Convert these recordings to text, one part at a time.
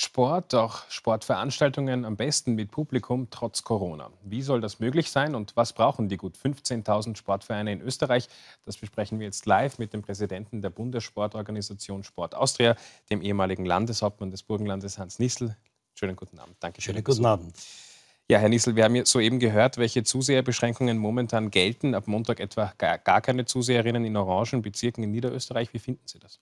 Sport, auch Sportveranstaltungen am besten mit Publikum trotz Corona. Wie soll das möglich sein und was brauchen die gut 15.000 Sportvereine in Österreich? Das besprechen wir jetzt live mit dem Präsidenten der Bundessportorganisation Sport Austria, dem ehemaligen Landeshauptmann des Burgenlandes Hans Nissel. Schönen guten Abend. Danke. schön. Schönen guten Abend. Ja, Herr Nissel, wir haben ja soeben gehört, welche Zuseherbeschränkungen momentan gelten. Ab Montag etwa gar keine Zuseherinnen in orangen Bezirken in Niederösterreich. Wie finden Sie das?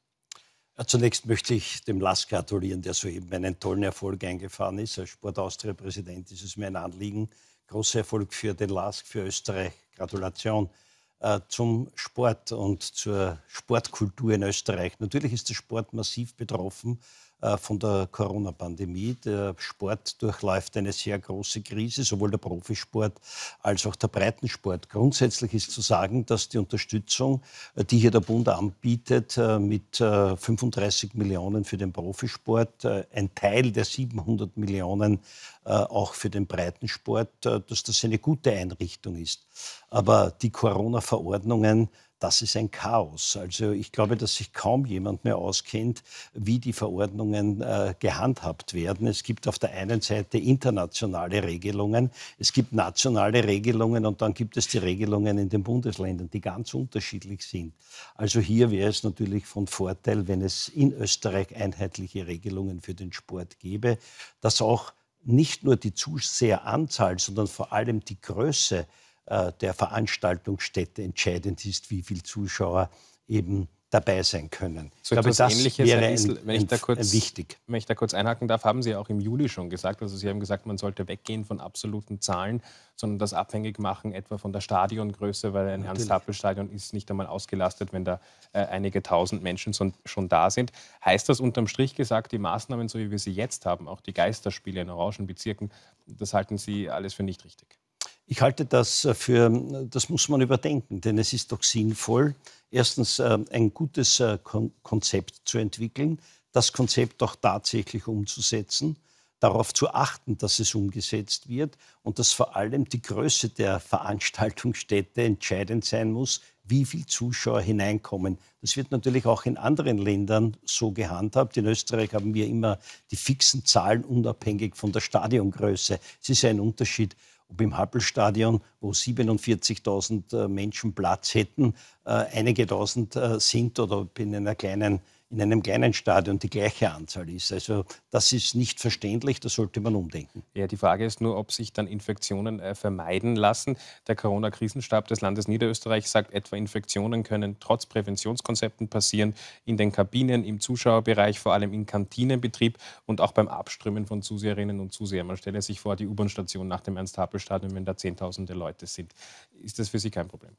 Ja, zunächst möchte ich dem Lass gratulieren, der soeben einen tollen Erfolg eingefahren ist. Als Sport Austria präsident ist es mir ein Anliegen. Großer Erfolg für den LASK, für Österreich. Gratulation äh, zum Sport und zur Sportkultur in Österreich. Natürlich ist der Sport massiv betroffen äh, von der Corona-Pandemie. Der Sport durchläuft eine sehr große Krise, sowohl der Profisport als auch der Breitensport. Grundsätzlich ist zu sagen, dass die Unterstützung, äh, die hier der Bund anbietet, äh, mit 35 Millionen für den Profisport, ein Teil der 700 Millionen auch für den Breitensport, dass das eine gute Einrichtung ist. Aber die Corona-Verordnungen das ist ein Chaos. Also ich glaube, dass sich kaum jemand mehr auskennt, wie die Verordnungen äh, gehandhabt werden. Es gibt auf der einen Seite internationale Regelungen, es gibt nationale Regelungen und dann gibt es die Regelungen in den Bundesländern, die ganz unterschiedlich sind. Also hier wäre es natürlich von Vorteil, wenn es in Österreich einheitliche Regelungen für den Sport gäbe, dass auch nicht nur die Zuseheranzahl, sondern vor allem die Größe äh, der Veranstaltungsstätte entscheidend ist, wie viele Zuschauer eben dabei sein können. So ich glaube, das Ähnliches, wäre ein, wenn ich da kurz, wichtig. Wenn ich da kurz einhaken darf, haben Sie ja auch im Juli schon gesagt, also Sie haben gesagt, man sollte weggehen von absoluten Zahlen, sondern das abhängig machen etwa von der Stadiongröße, weil ein Hans-Happel-Stadion ist nicht einmal ausgelastet, wenn da äh, einige tausend Menschen so, schon da sind. Heißt das unterm Strich gesagt, die Maßnahmen, so wie wir sie jetzt haben, auch die Geisterspiele in orangen Bezirken, das halten Sie alles für nicht richtig? Ich halte das äh, für, das muss man überdenken, denn es ist doch sinnvoll, erstens äh, ein gutes äh, Konzept zu entwickeln, das Konzept auch tatsächlich umzusetzen, darauf zu achten, dass es umgesetzt wird und dass vor allem die Größe der Veranstaltungsstätte entscheidend sein muss, wie viele Zuschauer hineinkommen. Das wird natürlich auch in anderen Ländern so gehandhabt. In Österreich haben wir immer die fixen Zahlen unabhängig von der Stadiongröße. Es ist ein Unterschied, ob im Happelstadion, wo 47.000 äh, Menschen Platz hätten, äh, einige tausend äh, sind oder in einer kleinen in einem kleinen Stadion die gleiche Anzahl ist. Also das ist nicht verständlich, da sollte man umdenken. Ja, die Frage ist nur, ob sich dann Infektionen äh, vermeiden lassen. Der Corona-Krisenstab des Landes Niederösterreich sagt, etwa Infektionen können trotz Präventionskonzepten passieren, in den Kabinen, im Zuschauerbereich, vor allem im Kantinenbetrieb und auch beim Abströmen von Zuseherinnen und Zusehern. Man stelle sich vor, die U-Bahn-Station nach dem Ernst-Happel-Stadion, wenn da Zehntausende Leute sind. Ist das für Sie kein Problem?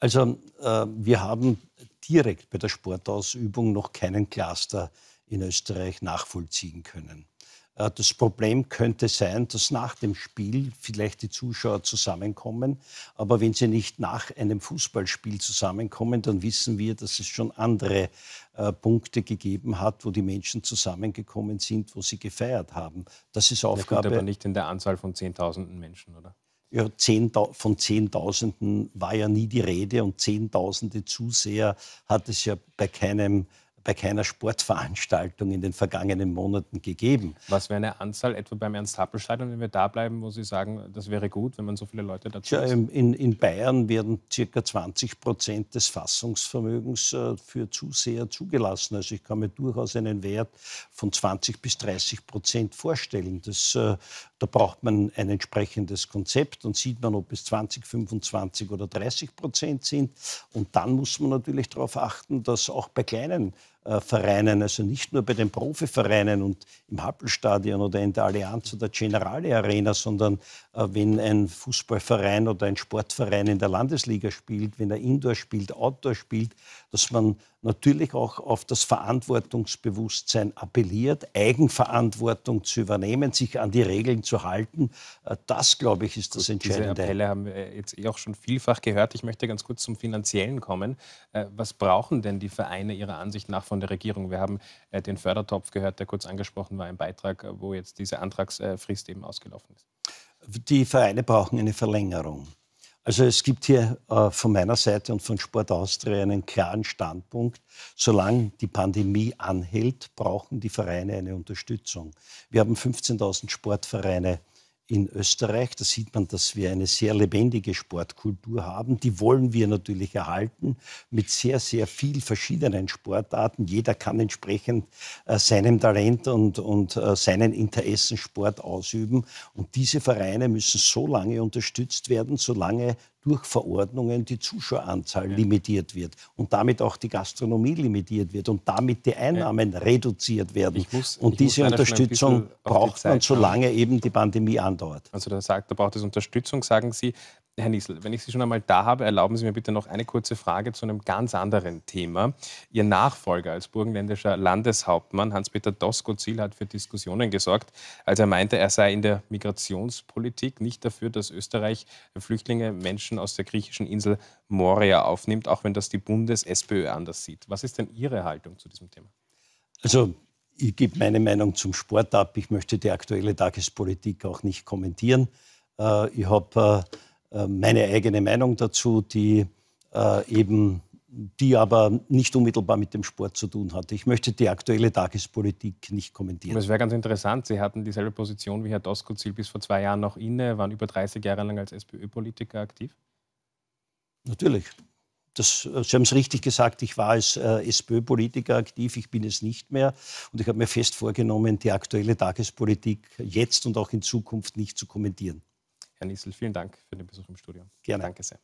Also äh, wir haben direkt bei der Sportausübung noch keinen Cluster in Österreich nachvollziehen können. Äh, das Problem könnte sein, dass nach dem Spiel vielleicht die Zuschauer zusammenkommen, aber wenn sie nicht nach einem Fußballspiel zusammenkommen, dann wissen wir, dass es schon andere äh, Punkte gegeben hat, wo die Menschen zusammengekommen sind, wo sie gefeiert haben. Das ist Aufgabe. Das kommt aber nicht in der Anzahl von Zehntausenden Menschen, oder? ja, von Zehntausenden war ja nie die Rede und Zehntausende Zuseher hat es ja bei, keinem, bei keiner Sportveranstaltung in den vergangenen Monaten gegeben. Was wäre eine Anzahl etwa beim Ernst-Happel-Stadion, wenn wir da bleiben, wo Sie sagen, das wäre gut, wenn man so viele Leute dazu ja, in, in Bayern werden circa 20 Prozent des Fassungsvermögens äh, für Zuseher zugelassen. Also ich kann mir durchaus einen Wert von 20 bis 30 Prozent vorstellen. Das äh, da braucht man ein entsprechendes Konzept und sieht man, ob es 20, 25 oder 30 Prozent sind. Und dann muss man natürlich darauf achten, dass auch bei kleinen äh, Vereinen, also nicht nur bei den Profivereinen und im Happelstadion oder in der Allianz oder Generale Arena, sondern äh, wenn ein Fußballverein oder ein Sportverein in der Landesliga spielt, wenn er Indoor spielt, Outdoor spielt, dass man natürlich auch auf das Verantwortungsbewusstsein appelliert, Eigenverantwortung zu übernehmen, sich an die Regeln zu halten. Äh, das, glaube ich, ist das Gut, Entscheidende. Diese Appelle haben wir äh, jetzt eh auch schon vielfach gehört. Ich möchte ganz kurz zum Finanziellen kommen. Äh, was brauchen denn die Vereine Ihrer Ansicht nach von der Regierung. Wir haben äh, den Fördertopf gehört, der kurz angesprochen war im Beitrag, äh, wo jetzt diese Antragsfrist eben ausgelaufen ist. Die Vereine brauchen eine Verlängerung. Also es gibt hier äh, von meiner Seite und von Sport Austria einen klaren Standpunkt. Solange die Pandemie anhält, brauchen die Vereine eine Unterstützung. Wir haben 15.000 Sportvereine in Österreich. Da sieht man, dass wir eine sehr lebendige Sportkultur haben. Die wollen wir natürlich erhalten mit sehr, sehr viel verschiedenen Sportarten. Jeder kann entsprechend äh, seinem Talent und, und äh, seinen Interessen Sport ausüben. Und diese Vereine müssen so lange unterstützt werden, solange durch Verordnungen die Zuschaueranzahl ja. limitiert wird und damit auch die Gastronomie limitiert wird und damit die Einnahmen ja. reduziert werden. Muss, und diese Unterstützung braucht man, solange haben. eben die Pandemie andauert. Also da sagt, da braucht es Unterstützung, sagen Sie. Herr Niesel, wenn ich Sie schon einmal da habe, erlauben Sie mir bitte noch eine kurze Frage zu einem ganz anderen Thema. Ihr Nachfolger als burgenländischer Landeshauptmann Hans-Peter Doskozil hat für Diskussionen gesorgt, als er meinte, er sei in der Migrationspolitik nicht dafür, dass Österreich Flüchtlinge, Menschen aus der griechischen Insel Moria aufnimmt, auch wenn das die Bundes-SPÖ anders sieht. Was ist denn Ihre Haltung zu diesem Thema? Also ich gebe meine Meinung zum Sport ab. Ich möchte die aktuelle Tagespolitik auch nicht kommentieren. Äh, ich habe äh, äh, meine eigene Meinung dazu, die äh, eben die aber nicht unmittelbar mit dem Sport zu tun hat. Ich möchte die aktuelle Tagespolitik nicht kommentieren. Aber es wäre ganz interessant, Sie hatten dieselbe Position wie Herr Doskozil bis vor zwei Jahren noch inne, waren über 30 Jahre lang als SPÖ-Politiker aktiv. Natürlich. Das, äh, Sie haben es richtig gesagt, ich war als äh, SPÖ-Politiker aktiv, ich bin es nicht mehr. Und ich habe mir fest vorgenommen, die aktuelle Tagespolitik jetzt und auch in Zukunft nicht zu kommentieren. Herr Niesel, vielen Dank für den Besuch im Studio. Gerne. Danke sehr.